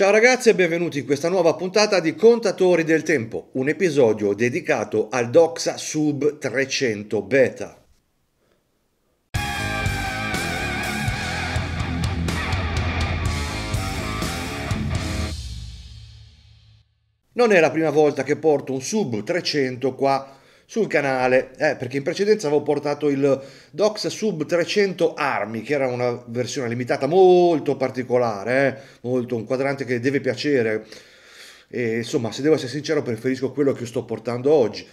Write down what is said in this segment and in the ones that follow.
Ciao ragazzi e benvenuti in questa nuova puntata di Contatori del Tempo, un episodio dedicato al Doxa Sub 300 Beta. Non è la prima volta che porto un sub 300 qua sul canale, eh, perché in precedenza avevo portato il Dox Sub 300 Armi, che era una versione limitata molto particolare, eh, molto un quadrante che deve piacere. E, insomma, se devo essere sincero, preferisco quello che sto portando oggi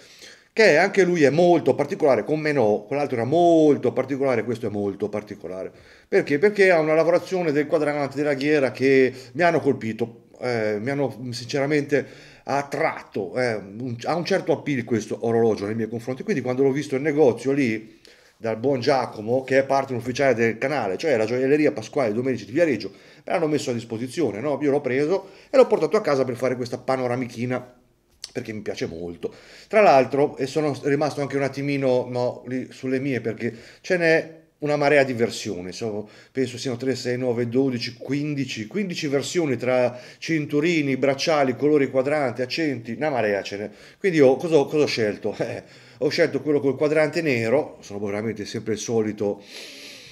che anche lui è molto particolare, con meno, quell'altro era molto particolare, questo è molto particolare. Perché? Perché ha una lavorazione del quadrante della ghiera che mi hanno colpito, eh, mi hanno sinceramente attratto, eh, un, ha un certo appeal questo orologio nei miei confronti, quindi quando l'ho visto in negozio lì dal buon Giacomo, che è parte ufficiale del canale, cioè la gioielleria Pasquale Domenici di Viareggio, me l'hanno messo a disposizione, no? io l'ho preso e l'ho portato a casa per fare questa panoramichina perché mi piace molto. Tra l'altro, e sono rimasto anche un attimino no, sulle mie perché ce n'è una marea di versioni, so, penso siano 3, 6, 9, 12, 15, 15 versioni tra cinturini, bracciali, colori quadranti, accenti, una marea ce n'è. Quindi io cosa, cosa ho scelto? Eh, ho scelto quello col quadrante nero, sono veramente sempre il solito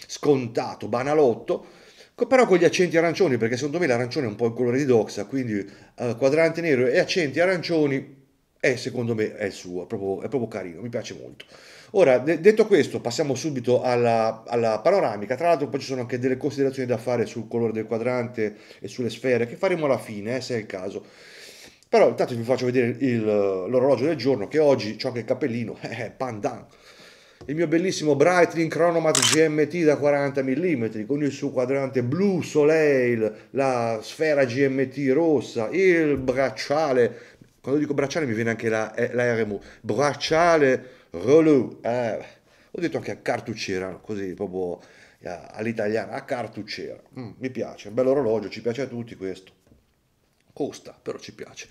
scontato, banalotto, però con gli accenti arancioni, perché secondo me l'arancione è un po' il colore di Doxa, quindi eh, quadrante nero e accenti arancioni è eh, secondo me è il suo, è proprio, è proprio carino, mi piace molto. Ora, de- detto questo, passiamo subito alla, alla panoramica. Tra l'altro, poi ci sono anche delle considerazioni da fare sul colore del quadrante e sulle sfere, che faremo alla fine, eh, se è il caso. Però intanto vi faccio vedere il, l'orologio del giorno, che oggi ho anche il cappellino, eh, pandan. Il mio bellissimo Breitling Chronomat GMT da 40 mm con il suo quadrante blu Soleil, la sfera GMT rossa, il bracciale. Quando dico bracciale mi viene anche la, eh, la RMU. Bracciale Rolou, eh, ho detto anche a cartucciera, così proprio eh, all'italiana, a cartucciera. Mm, mi piace, un orologio, ci piace a tutti questo. Costa, però ci piace.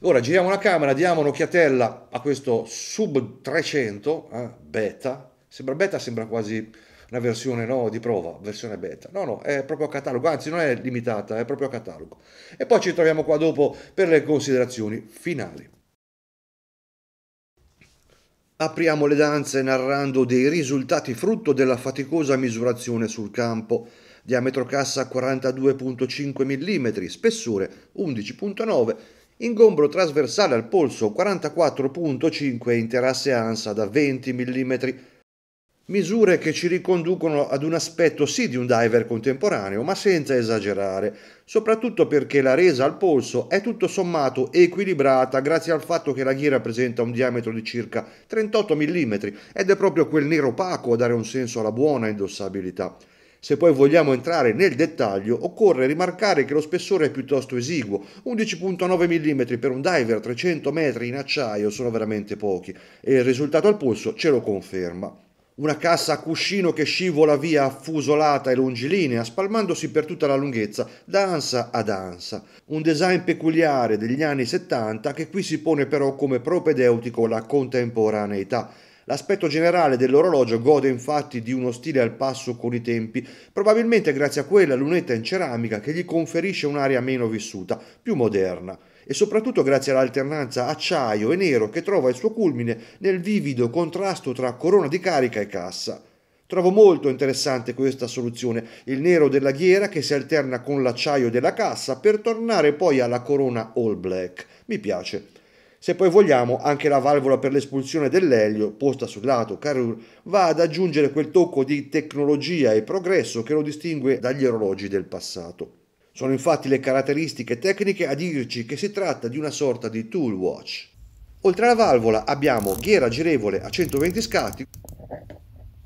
Ora giriamo la camera, diamo un'occhiatella a questo Sub 300, eh, beta, sembra beta, sembra quasi una versione no, di prova, versione beta. No, no, è proprio a catalogo, anzi non è limitata, è proprio a catalogo. E poi ci troviamo qua dopo per le considerazioni finali. Apriamo le danze narrando dei risultati frutto della faticosa misurazione sul campo. Diametro cassa 42.5 mm, spessore 11.9, ingombro trasversale al polso 44.5 interasse ansa da 20 mm, misure che ci riconducono ad un aspetto sì di un diver contemporaneo, ma senza esagerare, soprattutto perché la resa al polso è tutto sommato equilibrata grazie al fatto che la ghiera presenta un diametro di circa 38 mm ed è proprio quel nero opaco a dare un senso alla buona indossabilità. Se poi vogliamo entrare nel dettaglio, occorre rimarcare che lo spessore è piuttosto esiguo, 11.9 mm per un diver 300 metri in acciaio sono veramente pochi e il risultato al polso ce lo conferma una cassa a cuscino che scivola via affusolata e longilinea, spalmandosi per tutta la lunghezza, danza ad ansa. Un design peculiare degli anni 70 che qui si pone però come propedeutico alla contemporaneità. L'aspetto generale dell'orologio gode infatti di uno stile al passo con i tempi, probabilmente grazie a quella lunetta in ceramica che gli conferisce un'aria meno vissuta, più moderna e soprattutto grazie all'alternanza acciaio e nero che trova il suo culmine nel vivido contrasto tra corona di carica e cassa. Trovo molto interessante questa soluzione, il nero della ghiera che si alterna con l'acciaio della cassa per tornare poi alla corona all black. Mi piace. Se poi vogliamo, anche la valvola per l'espulsione dell'elio, posta sul lato Carrure, va ad aggiungere quel tocco di tecnologia e progresso che lo distingue dagli orologi del passato. Sono infatti le caratteristiche tecniche a dirci che si tratta di una sorta di tool watch. Oltre alla valvola abbiamo ghiera girevole a 120 scatti,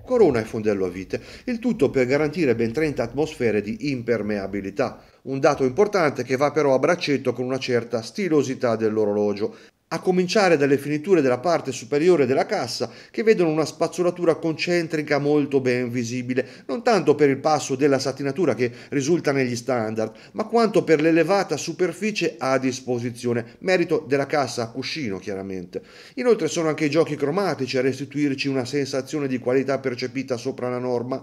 corona e fondello a vite, il tutto per garantire ben 30 atmosfere di impermeabilità, un dato importante che va però a braccetto con una certa stilosità dell'orologio, a cominciare dalle finiture della parte superiore della cassa che vedono una spazzolatura concentrica molto ben visibile, non tanto per il passo della satinatura che risulta negli standard, ma quanto per l'elevata superficie a disposizione, merito della cassa a cuscino chiaramente. Inoltre sono anche i giochi cromatici a restituirci una sensazione di qualità percepita sopra la norma.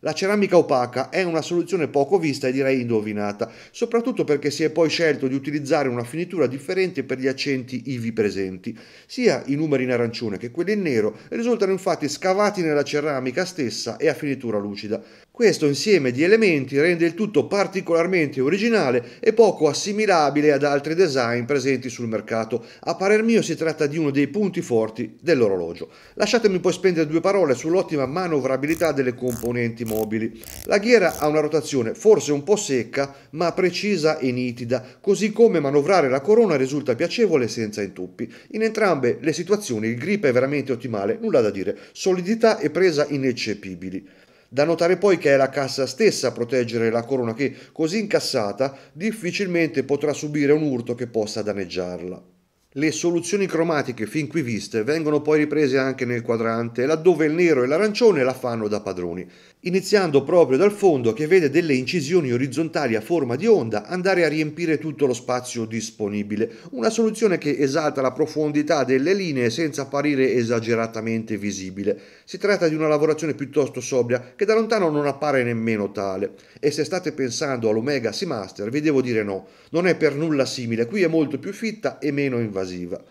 La ceramica opaca è una soluzione poco vista e direi indovinata, soprattutto perché si è poi scelto di utilizzare una finitura differente per gli accenti ivi presenti. Sia i numeri in arancione che quelli in nero risultano infatti scavati nella ceramica stessa e a finitura lucida. Questo insieme di elementi rende il tutto particolarmente originale e poco assimilabile ad altri design presenti sul mercato. A parer mio si tratta di uno dei punti forti dell'orologio. Lasciatemi poi spendere due parole sull'ottima manovrabilità delle componenti mobili. La ghiera ha una rotazione forse un po' secca, ma precisa e nitida, così come manovrare la corona risulta piacevole senza intoppi. In entrambe le situazioni il grip è veramente ottimale, nulla da dire, solidità e presa ineccepibili. Da notare poi che è la cassa stessa a proteggere la corona che, così incassata, difficilmente potrà subire un urto che possa danneggiarla. Le soluzioni cromatiche fin qui viste vengono poi riprese anche nel quadrante, laddove il nero e l'arancione la fanno da padroni, iniziando proprio dal fondo che vede delle incisioni orizzontali a forma di onda andare a riempire tutto lo spazio disponibile, una soluzione che esalta la profondità delle linee senza apparire esageratamente visibile. Si tratta di una lavorazione piuttosto sobria che da lontano non appare nemmeno tale. E se state pensando all'Omega Seamaster vi devo dire no, non è per nulla simile, qui è molto più fitta e meno invasiva evasiva.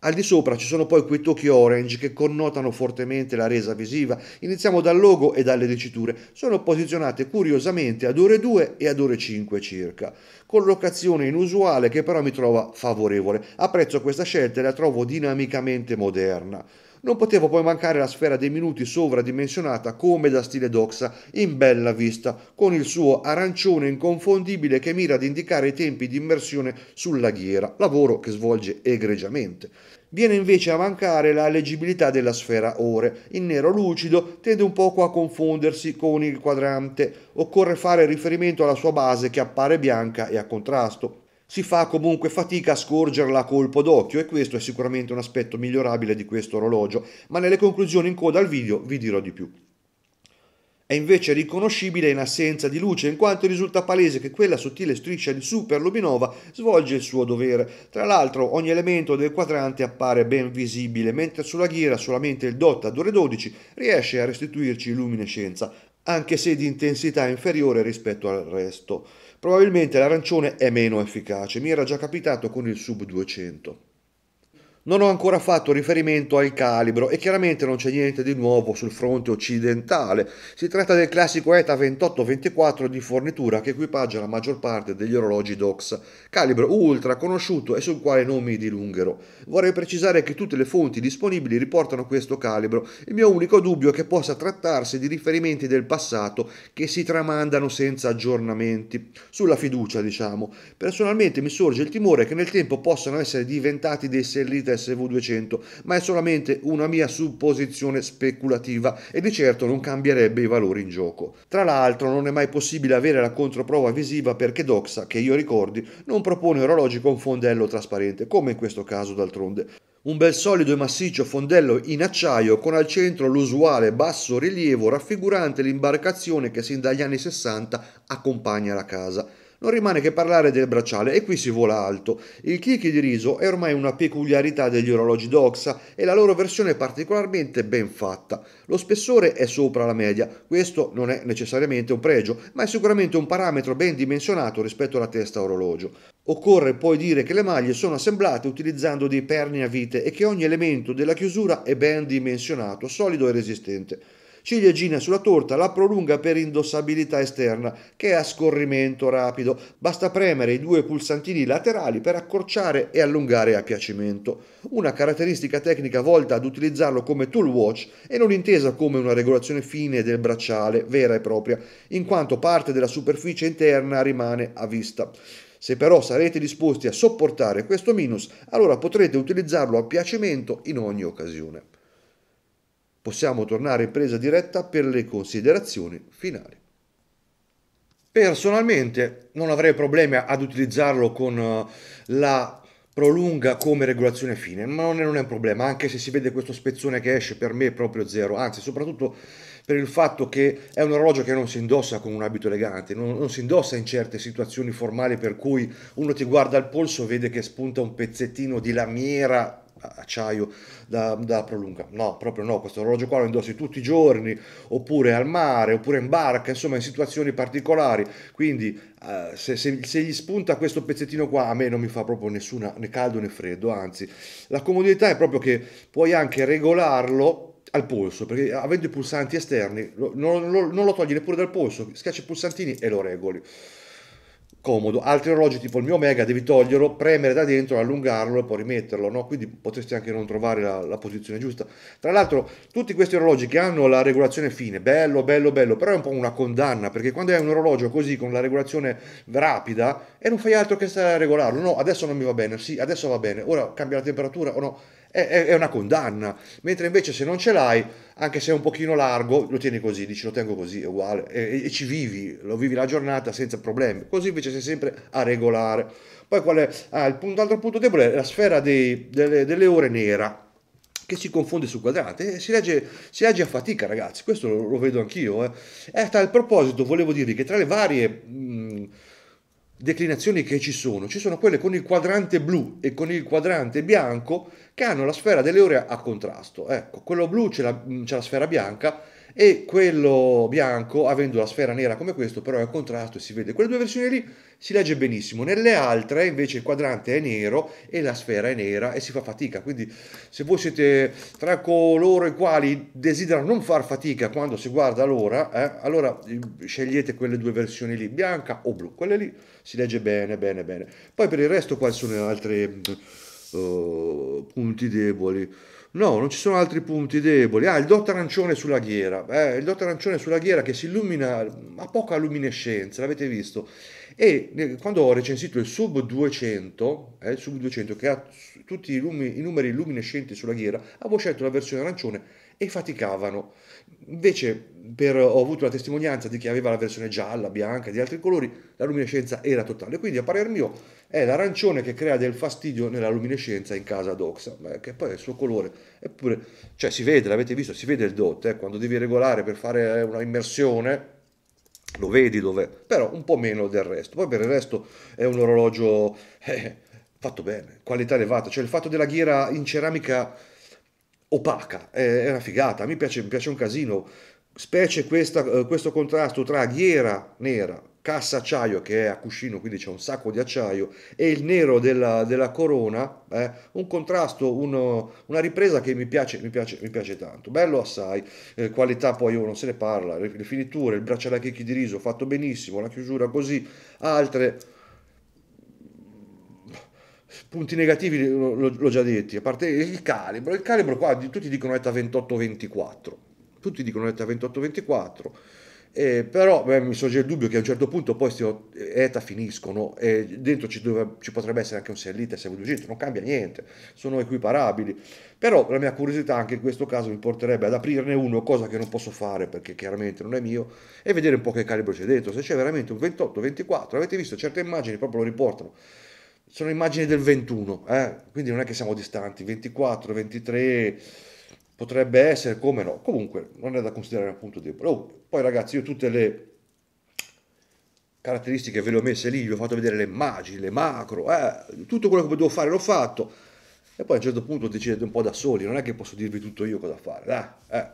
Al di sopra ci sono poi quei tocchi orange che connotano fortemente la resa visiva. Iniziamo dal logo e dalle diciture. Sono posizionate curiosamente ad ore 2 e ad ore 5 circa. Collocazione inusuale che però mi trova favorevole. Apprezzo questa scelta e la trovo dinamicamente moderna. Non poteva poi mancare la sfera dei minuti sovradimensionata come da stile doxa, in bella vista, con il suo arancione inconfondibile che mira ad indicare i tempi di immersione sulla ghiera, lavoro che svolge egregiamente. Viene invece a mancare la leggibilità della sfera ore. In nero lucido tende un poco a confondersi con il quadrante. Occorre fare riferimento alla sua base che appare bianca e a contrasto si fa comunque fatica a scorgerla a colpo d'occhio e questo è sicuramente un aspetto migliorabile di questo orologio, ma nelle conclusioni in coda al video vi dirò di più. È invece riconoscibile in assenza di luce, in quanto risulta palese che quella sottile striscia di superluminova svolge il suo dovere. Tra l'altro ogni elemento del quadrante appare ben visibile, mentre sulla ghiera solamente il DOT ad ore 12 riesce a restituirci luminescenza, anche se di intensità inferiore rispetto al resto. Probabilmente l'arancione è meno efficace, mi era già capitato con il sub 200. Non ho ancora fatto riferimento al calibro e chiaramente non c'è niente di nuovo sul fronte occidentale. Si tratta del classico ETA 2824 di fornitura che equipaggia la maggior parte degli orologi DOX, calibro ultra conosciuto e sul quale non mi dilungherò. Vorrei precisare che tutte le fonti disponibili riportano questo calibro. Il mio unico dubbio è che possa trattarsi di riferimenti del passato che si tramandano senza aggiornamenti. Sulla fiducia, diciamo. Personalmente mi sorge il timore che nel tempo possano essere diventati dei selliti uscita SV200, ma è solamente una mia supposizione speculativa e di certo non cambierebbe i valori in gioco. Tra l'altro non è mai possibile avere la controprova visiva perché Doxa, che io ricordi, non propone orologi con fondello trasparente, come in questo caso d'altronde. Un bel solido e massiccio fondello in acciaio con al centro l'usuale basso rilievo raffigurante l'imbarcazione che sin dagli anni 60 accompagna la casa non rimane che parlare del bracciale e qui si vola alto. Il chicchi di riso è ormai una peculiarità degli orologi d'Oxa e la loro versione è particolarmente ben fatta. Lo spessore è sopra la media, questo non è necessariamente un pregio, ma è sicuramente un parametro ben dimensionato rispetto alla testa orologio. Occorre poi dire che le maglie sono assemblate utilizzando dei perni a vite e che ogni elemento della chiusura è ben dimensionato, solido e resistente. Ciliegina sulla torta la prolunga per indossabilità esterna, che è a scorrimento rapido. Basta premere i due pulsantini laterali per accorciare e allungare a piacimento. Una caratteristica tecnica volta ad utilizzarlo come tool watch e non intesa come una regolazione fine del bracciale vera e propria, in quanto parte della superficie interna rimane a vista. Se però sarete disposti a sopportare questo minus, allora potrete utilizzarlo a piacimento in ogni occasione. Possiamo tornare in presa diretta per le considerazioni finali. Personalmente non avrei problemi ad utilizzarlo con eh, la prolunga come regolazione fine, ma non è un problema, anche se si vede questo spezzone che esce per me è proprio zero, anzi soprattutto per il fatto che è un orologio che non si indossa con un abito elegante, non, non si indossa in certe situazioni formali per cui uno ti guarda al polso, vede che spunta un pezzettino di lamiera acciaio da, da prolunga. No, proprio no, questo orologio qua lo indossi tutti i giorni, oppure al mare, oppure in barca, insomma in situazioni particolari. Quindi eh, se, se, se, gli spunta questo pezzettino qua a me non mi fa proprio nessuna, né caldo né freddo, anzi la comodità è proprio che puoi anche regolarlo al polso, perché avendo i pulsanti esterni non, non, non lo togli neppure dal polso, schiacci i pulsantini e lo regoli scomodo. Altri orologi tipo il mio Omega devi toglierlo, premere da dentro, allungarlo e poi rimetterlo, no? quindi potresti anche non trovare la, la, posizione giusta. Tra l'altro tutti questi orologi che hanno la regolazione fine, bello, bello, bello, però è un po' una condanna perché quando hai un orologio così con la regolazione rapida e non fai altro che stare a regolarlo, no adesso non mi va bene, sì adesso va bene, ora cambia la temperatura o no, è, è una condanna. Mentre invece se non ce l'hai, anche se è un pochino largo, lo tieni così, dici lo tengo così, è uguale, e, e ci vivi, lo vivi la giornata senza problemi. Così invece sei sempre a regolare. Poi qual è? Ah, il punto, altro punto debole è la sfera dei, delle, delle ore nera che si confonde sul quadrante e si legge, si legge a fatica ragazzi questo lo, lo vedo anch'io eh. e eh, a tal proposito volevo dirvi che tra le varie mh, declinazioni che ci sono, ci sono quelle con il quadrante blu e con il quadrante bianco che hanno la sfera delle ore a contrasto. Ecco, quello blu c'è la, c'è la sfera bianca e quello bianco, avendo la sfera nera come questo, però è a contrasto e si vede. Quelle due versioni lì si legge benissimo, nelle altre invece il quadrante è nero e la sfera è nera e si fa fatica, quindi se voi siete tra coloro i quali desiderano non far fatica quando si guarda l'ora, eh, allora mm, scegliete quelle due versioni lì, bianca o blu, quelle lì si legge bene, bene, bene. Poi per il resto quali sono altri uh, mm, eh, punti deboli? No, non ci sono altri punti deboli. Ah, il dot arancione sulla ghiera. Eh, il dot arancione sulla ghiera che si illumina a poca luminescenza, l'avete visto. E eh, quando ho recensito il sub 200, eh, il sub 200 che ha tutti i, lumi, i numeri luminescenti sulla ghiera, avevo scelto la versione arancione e faticavano. Invece per, ho avuto la testimonianza di chi aveva la versione gialla, bianca e di altri colori, la luminescenza era totale. Quindi a parer mio è l'arancione che crea del fastidio nella luminescenza in casa d'Oxa, eh, che poi è il suo colore. Eppure, cioè si vede, l'avete visto, si vede il dot, eh, quando devi regolare per fare una immersione, lo vedi dov'è, però un po' meno del resto. Poi per il resto è un orologio eh, fatto bene, qualità elevata, cioè il fatto della ghiera in ceramica opaca, è eh, una figata, mi piace, mi piace un casino, specie questa, eh, questo contrasto tra ghiera nera, cassa acciaio che è a cuscino, quindi c'è un sacco di acciaio, e il nero della, della corona, eh, un contrasto, uno, una ripresa che mi piace, mi piace, mi piace tanto, bello assai, eh, qualità poi non se ne parla, le, le finiture, il bracciale a chicchi di riso fatto benissimo, la chiusura così, altre punti negativi l'ho già detti, a parte il calibro, il calibro qua tutti dicono ETA 28-24, tutti dicono ETA 28-24, eh, però beh, mi sorge il dubbio che a un certo punto poi questi eh, ETA finiscono e dentro ci, dove, ci, potrebbe essere anche un Sellita e 7200 non cambia niente, sono equiparabili, però la mia curiosità anche in questo caso mi porterebbe ad aprirne uno, cosa che non posso fare perché chiaramente non è mio, e vedere un po' che calibro c'è dentro, se c'è veramente un 28-24, avete visto certe immagini proprio lo riportano, sono immagini del 21, eh? quindi non è che siamo distanti, 24, 23 potrebbe essere, come no, comunque non è da considerare un punto debole. Oh, poi ragazzi io tutte le caratteristiche ve le ho messe lì, vi ho fatto vedere le immagini, le macro, eh? tutto quello che potevo fare l'ho fatto e poi a un certo punto decidete un po' da soli, non è che posso dirvi tutto io cosa fare, eh?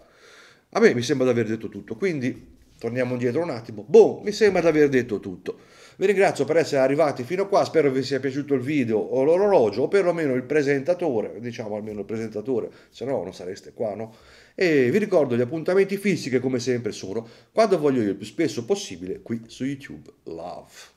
a me mi sembra di aver detto tutto, quindi torniamo indietro un attimo, boh, mi sembra di aver detto tutto. Vi ringrazio per essere arrivati fino a qua, spero vi sia piaciuto il video o l'orologio o perlomeno il presentatore, diciamo almeno il presentatore, se no non sareste qua, no? E vi ricordo gli appuntamenti fissi che come sempre sono quando voglio io il più spesso possibile qui su YouTube Love.